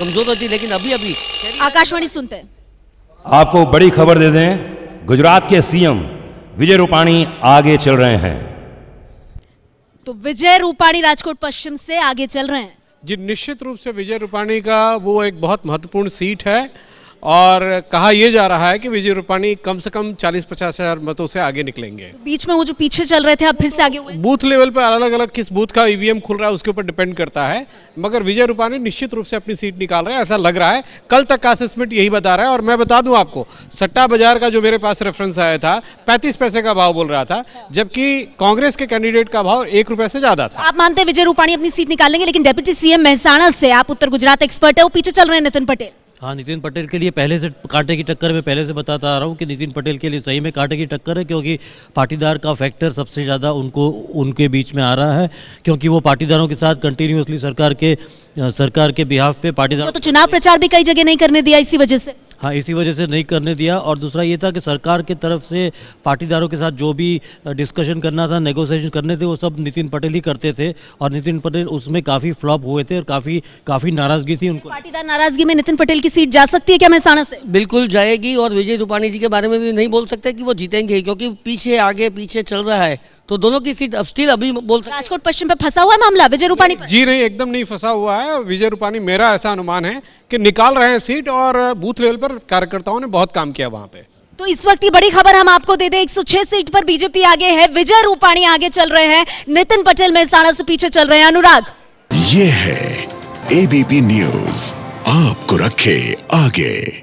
कमजोर होती लेकिन अभी अभी आकाशवाणी सुनते हैं आपको बड़ी खबर दे दें गुजरात के सीएम विजय रूपाणी आगे चल रहे हैं तो विजय रूपाणी राजकोट पश्चिम से आगे चल रहे हैं जी निश्चित रूप से विजय रूपाणी का वो एक बहुत महत्वपूर्ण सीट है और कहा यह जा रहा है कि विजय रूपाणी कम से कम 40 पचास हजार मतों से आगे निकलेंगे तो बीच में वो जो पीछे चल रहे थे आप फिर से आगे हुए? बूथ लेवल पर अलग अलग किस बूथ का ईवीएम e खुल रहा है उसके ऊपर डिपेंड करता है मगर विजय रूपाणी निश्चित रूप से अपनी सीट निकाल रहे हैं ऐसा लग रहा है कल तक का असेसमेंट यही बता रहा है और मैं बता दूं आपको सट्टा बाजार का जो मेरे पास रेफरेंस आया था पैंतीस पैसे का भाव बोल रहा था जबकि कांग्रेस के कैंडिडेट का भाव एक रुपए से ज्यादा था आप मानते हैं विजय रूपाणी अपनी सीट निकालेंगे लेकिन डेप्यूटी सीएम मेहसाणा से आप उत्तर गुजरात एक्सपर्ट है वो पीछे चल रहे हैं नितिन पटेल हाँ नितिन पटेल के लिए पहले से कांटे की टक्कर में पहले से बताता आ रहा हूँ कि नितिन पटेल के लिए सही में कांटे की टक्कर है क्योंकि पाटीदार का फैक्टर सबसे ज़्यादा उनको उनके बीच में आ रहा है क्योंकि वो पाटीदारों के साथ कंटिन्यूसली सरकार के सरकार के बिहाफ पे पाटीदार तो चुनाव प्रचार भी कई जगह नहीं करने दिया इसी वजह से हाँ इसी वजह से नहीं करने दिया और दूसरा ये था कि सरकार की तरफ से पाटीदारों के साथ जो भी डिस्कशन करना था नेगोशिएशन करने थे वो सब नितिन पटेल ही करते थे और नितिन पटेल उसमें काफ़ी फ्लॉप हुए थे और काफ़ी काफ़ी नाराज़गी थी उनको पाटीदार नाराज़गी में नितिन पटेल की सीट जा सकती है क्या महसाना से बिल्कुल जाएगी और विजय रूपाणी जी के बारे में भी नहीं बोल सकते कि वो जीतेंगे क्योंकि पीछे आगे पीछे चल रहा है तो दोनों की सीट अब स्टिल अभी बोल सकते राजकोट पश्चिम पे फंसा हुआ मामला विजय रूपाणी जी नहीं एकदम नहीं फंसा हुआ है विजय रूपाणी मेरा ऐसा अनुमान है कि निकाल रहे हैं सीट और बूथ लेवल पर कार्यकर्ताओं ने बहुत काम किया वहाँ पे तो इस वक्त की बड़ी खबर हम आपको दे दें 106 सीट पर बीजेपी आगे है विजय रूपाणी आगे चल रहे हैं नितिन पटेल मेहसाणा से पीछे चल रहे हैं अनुराग ये है एबीपी न्यूज आपको रखे आगे